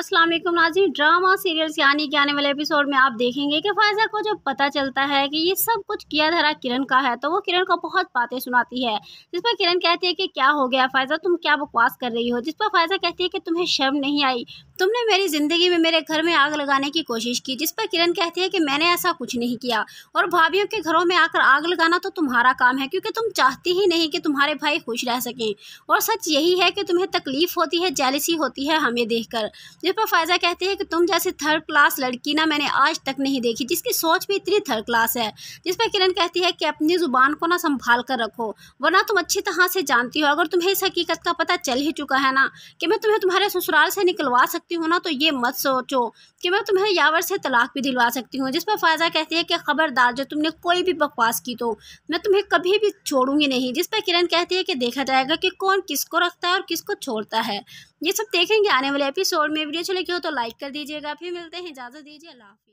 अस्सलाम वालेकुम Nazi drama serials यानी कि आने वाले एपिसोड में आप देखेंगे कि फायजा को जब पता चलता है कि ये सब कुछ किया धरा किरण का है तो वो किरण को बहुत बातें सुनाती है जिस पर किरण कहती है कि क्या हो गया फायजा तुम क्या बकवास कर रही हो जिस पर फायजा कहती है कि तुम्हें शर्म नहीं आई तुमने मेरी ज़िंदगी में मेरे घर में आग लगाने की कोशिश की जिस पर किरण कहती है कि मैंने ऐसा कुछ नहीं किया और भाभीियों के घरों में आकर आग लगाना तो तुम्हारा काम है क्योंकि तुम चाहती ही नहीं कि तुम्हारे भाई खुश रह सकें और सच यही है कि तुम्हें तकलीफ़ होती है जैलिसी होती है हमें कर जिस पर फ़ायज़ा कहती है कि तुम जैसी थर्ड क्लास लड़की ना मैंने आज तक नहीं देखी जिसकी सोच भी इतनी थर्ड क्लास है जिस पर किरण कहती है कि अपनी ज़ुबान को ना संभाल कर रखो वरना तुम अच्छी तरह से जानती हो अगर तुम्हें इस हकीकत का पता चल ही चुका है ना कि मैं तुम्हें तुम्हारे ससुराल से निकलवा सक सकती हूँ ना तो ये मत सोचो कि मैं तुम्हें यावर से तलाक भी दिलवा सकती हूँ जिस पर फ़ायज़ा कहती है कि ख़बरदार जो तुमने कोई भी बकवास की तो मैं तुम्हें कभी भी छोड़ूंगी नहीं जिस पर किरण कहती है कि देखा जाएगा कि कौन किसको रखता है और किसको छोड़ता है ये सब देखेंगे आने वाले एपिसोड में वीडियो अच्छी लगी हो तो लाइक कर दीजिएगा फिर मिलते हैं इजाज़त दीजिए अल्लाह हाफिज़